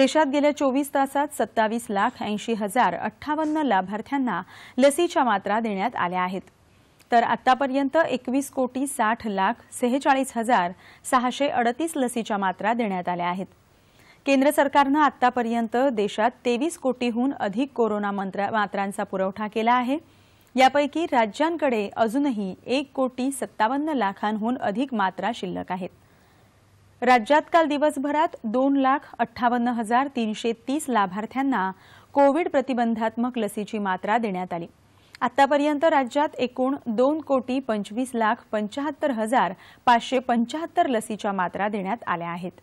देशात गेल्या चोवीस तासात सत्तावीस लाख ऐंशी हजार अठ्ठावन्न लाभार्थ्यांना लसीच्या मात्रा देण्यात आल्या आहेत तर आतापर्यंत एकवीस कोटी साठ लाख सेहेचाळीस हजार सहाशे अडतीस लसीच्या मात्रा देण्यात आल्या आहेत केंद्र सरकारनं आतापर्यंत देशात तेवीस कोटीहून अधिक कोरोना मात्रांचा पुरवठा केला आहे यापैकी राज्यांकडे अजूनही एक कोटी सत्तावन्न लाखांहून अधिक मात्रा शिल्लक आहेत राज्यात काल दिवसभरात दोन लाख अठ्ठावन्न हजार तीनशे तीस लाभार्थ्यांना कोविड प्रतिबंधात्मक लसीची मात्रा देण्यात आली आतापर्यंत राज्यात एकूण दोन कोटी पंचवीस लाख पंचाहत्तर हजार पाचशे पंचाहत्तर लसीच्या मात्रा देण्यात आल्या आहेत